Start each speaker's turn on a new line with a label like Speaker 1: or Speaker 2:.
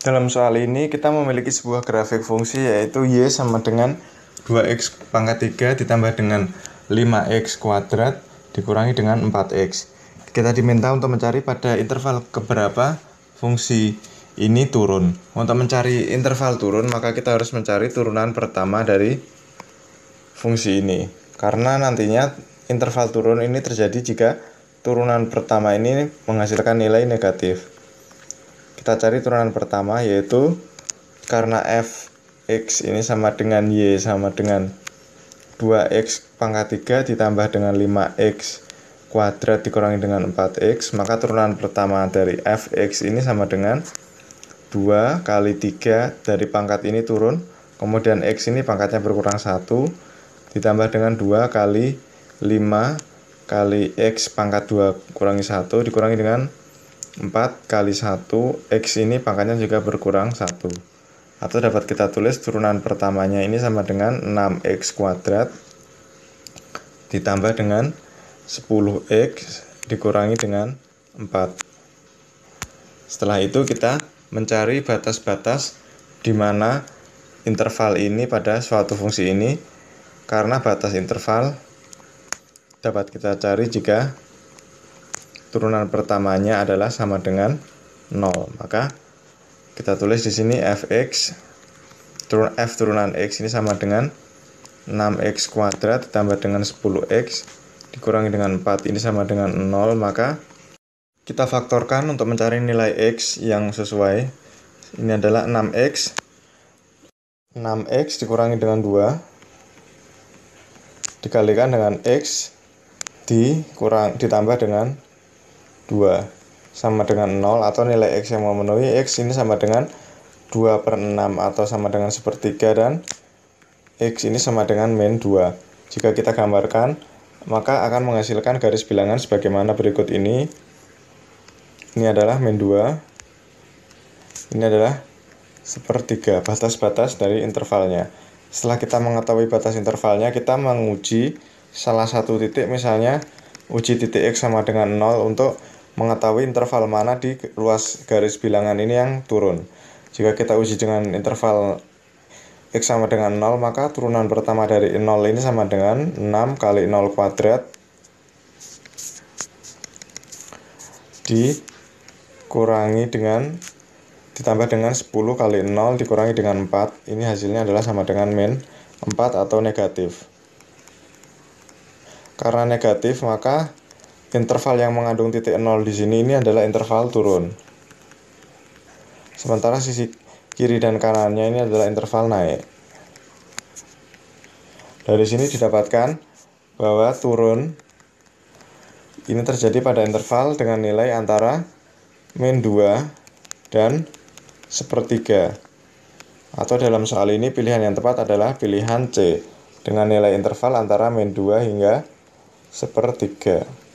Speaker 1: Dalam soal ini kita memiliki sebuah grafik fungsi yaitu Y sama dengan 2x pangkat 3 ditambah dengan 5x kuadrat dikurangi dengan 4x. Kita diminta untuk mencari pada interval keberapa fungsi ini turun. Untuk mencari interval turun maka kita harus mencari turunan pertama dari fungsi ini. Karena nantinya interval turun ini terjadi jika turunan pertama ini menghasilkan nilai negatif. Kita cari turunan pertama yaitu karena f x ini sama dengan y sama dengan 2x pangkat 3 ditambah dengan 5x kuadrat dikurangi dengan 4x maka turunan pertama dari fx ini sama dengan 2 kali 3 dari pangkat ini turun kemudian x ini pangkatnya berkurang 1 ditambah dengan 2 kali 5 kali x pangkat 2 kurangi 1 dikurangi dengan 4 kali 1 X ini pangkatnya juga berkurang 1 atau dapat kita tulis turunan pertamanya ini sama dengan 6X kuadrat ditambah dengan 10X dikurangi dengan 4 setelah itu kita mencari batas-batas di mana interval ini pada suatu fungsi ini karena batas interval dapat kita cari jika turunan pertamanya adalah sama dengan 0. Maka kita tulis di sini fx turun f turunan x ini sama dengan 6x kuadrat ditambah dengan 10x dikurangi dengan 4 ini sama dengan 0 maka kita faktorkan untuk mencari nilai x yang sesuai ini adalah 6x 6x dikurangi dengan 2 dikalikan dengan x dikurang ditambah dengan 2 sama dengan 0 atau nilai X yang memenuhi X ini sama dengan 2 per 6 atau sama dengan sepertiga dan X ini sama dengan min 2 jika kita gambarkan maka akan menghasilkan garis bilangan sebagaimana berikut ini ini adalah min 2 ini adalah sepertiga batas-batas dari intervalnya setelah kita mengetahui batas intervalnya kita menguji salah satu titik misalnya uji titik X sama dengan 0 untuk mengetahui interval mana di ruas garis bilangan ini yang turun. Jika kita uji dengan interval X sama dengan 0, maka turunan pertama dari 0 ini sama dengan 6 kali 0 kuadrat dikurangi dengan ditambah dengan 10 kali 0 dikurangi dengan 4. Ini hasilnya adalah sama dengan min 4 atau negatif. Karena negatif, maka interval yang mengandung titik nol di sini ini adalah interval turun. Sementara sisi kiri dan kanannya ini adalah interval naik. Dari sini didapatkan bahwa turun ini terjadi pada interval dengan nilai antara min 2 dan sepertiga. Atau dalam soal ini pilihan yang tepat adalah pilihan C dengan nilai interval antara min 2 hingga sepertiga.